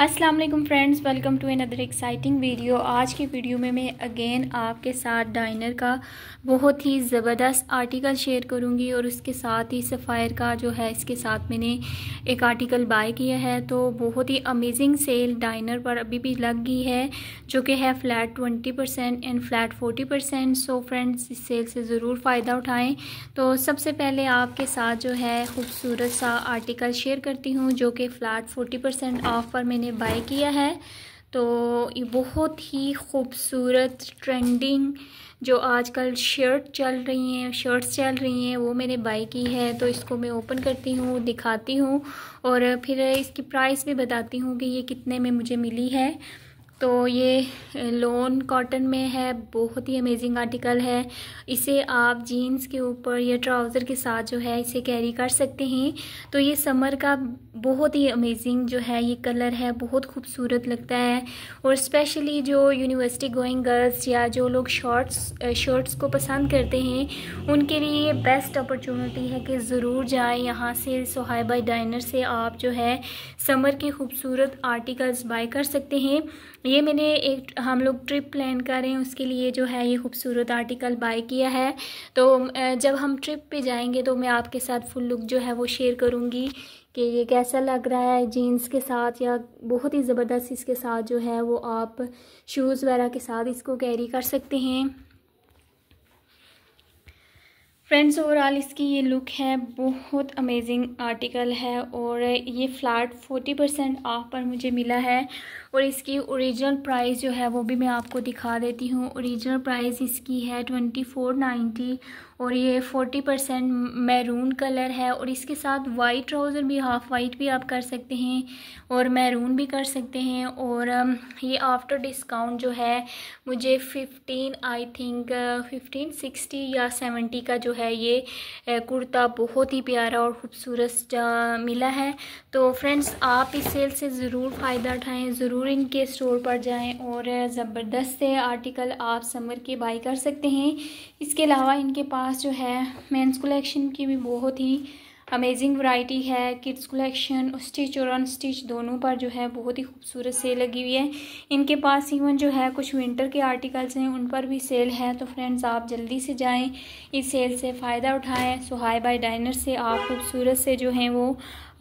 अस्सलाम वालेकुम friends welcome to another exciting video आज की वीडियो में मैं अगेन आपके साथ डाइनर का बहुत ही ज़बरदस्त आर्टिकल शेयर करूंगी और उसके साथ ही सफ़ायर का जो है इसके साथ मैंने एक आर्टिकल बाय किया है तो बहुत ही अमेजिंग सेल डाइनर पर अभी भी लग गई है जो कि है flat twenty percent and flat forty percent so friends इस सेल से ज़रूर फ़ायदा उठाएँ तो सबसे पहले आपके साथ जो है खूबसूरत सा आर्टिकल शेयर करती हूँ जो कि फ़्लैट फोर्टी ऑफ पर मैंने मैंने बाय किया है तो ये बहुत ही खूबसूरत ट्रेंडिंग जो आजकल शर्ट चल रही हैं शर्ट्स चल रही हैं वो मैंने बाई की है तो इसको मैं ओपन करती हूँ दिखाती हूँ और फिर इसकी प्राइस भी बताती हूँ कि ये कितने में मुझे मिली है तो ये लोन कॉटन में है बहुत ही अमेजिंग आर्टिकल है इसे आप जीन्स के ऊपर या ट्राउज़र के साथ जो है इसे कैरी कर सकते हैं तो ये समर का बहुत ही अमेजिंग जो है ये कलर है बहुत खूबसूरत लगता है और स्पेशली जो यूनिवर्सिटी गोइंग गर्ल्स या जो लोग शॉर्ट्स शर्ट्स को पसंद करते हैं उनके लिए ये बेस्ट अपॉर्चुनिटी है कि ज़रूर जाए यहाँ से सोहाइबा डाइनर से आप जो है समर के खूबसूरत आर्टिकल्स बाई कर सकते हैं ये मैंने एक हम लोग ट्रिप प्लान कर रहे हैं उसके लिए जो है ये खूबसूरत आर्टिकल बाय किया है तो जब हम ट्रिप पे जाएंगे तो मैं आपके साथ फुल लुक जो है वो शेयर करूँगी कि ये कैसा लग रहा है जीन्स के साथ या बहुत ही ज़बरदस्त इसके साथ जो है वो आप शूज़ वगैरह के साथ इसको कैरी कर सकते हैं फ्रेंड्स ओवरऑल इसकी ये लुक है बहुत अमेजिंग आर्टिकल है और ये फ्लैट फोर्टी परसेंट ऑफ पर मुझे मिला है और इसकी ओरिजिनल प्राइस जो है वो भी मैं आपको दिखा देती हूँ ओरिजिनल प्राइस इसकी है ट्वेंटी फोर नाइन्टी और ये फोर्टी परसेंट मैरून कलर है और इसके साथ वाइट ट्राउज़र भी हाफ़ वाइट भी आप कर सकते हैं और मैरून भी कर सकते हैं और um, ये आफ्टर डिस्काउंट जो है मुझे fifteen I think fifteen sixty या सेवेंटी का जो है ये uh, कुर्ता बहुत ही प्यारा और ख़ूबसूरत uh, मिला है तो फ्रेंड्स आप इस सेल से ज़रूर फ़ायदा उठाएँ ज़रूर ज़रूर इनके स्टोर पर जाएं और ज़बरदस्त से आर्टिकल आप समर के बाई कर सकते हैं इसके अलावा इनके पास जो है मेंस कलेक्शन की भी बहुत ही अमेजिंग वैरायटी है किड्स कलेक्शन स्टिच और अन स्टिच दोनों पर जो है बहुत ही खूबसूरत सेल लगी हुई है इनके पास इवन जो है कुछ विंटर के आर्टिकल्स हैं उन पर भी सेल है तो फ्रेंड्स आप जल्दी से जाएं इस सेल से फ़ायदा उठाएं सुहाई बाय डाइनर से आप खूबसूरत से जो हैं वो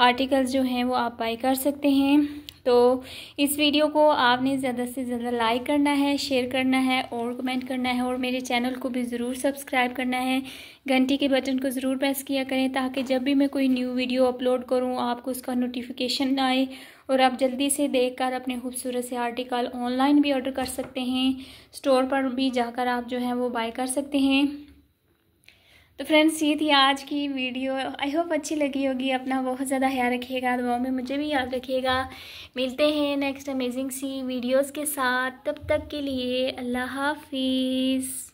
आर्टिकल्स जो हैं वो आप बाई कर सकते हैं तो इस वीडियो को आपने ज़्यादा से ज़्यादा लाइक करना है शेयर करना है और कमेंट करना है और मेरे चैनल को भी ज़रूर सब्सक्राइब करना है घंटी के बटन को ज़रूर प्रेस किया करें ताकि जब भी मैं कोई न्यू वीडियो अपलोड करूँ आपको उसका नोटिफिकेशन आए और आप जल्दी से देखकर अपने खूबसूरत से आर्टिकल ऑनलाइन भी ऑर्डर कर सकते हैं स्टोर पर भी जाकर आप जो है वो बाय कर सकते हैं तो फ्रेंड्स ये थी आज की वीडियो आई होप अच्छी लगी होगी अपना बहुत ज़्यादा ख्याल रखिएगा दुआओं में मुझे भी याद रखिएगा मिलते हैं नेक्स्ट अमेजिंग सी वीडियोस के साथ तब तक के लिए अल्लाह हाफिज़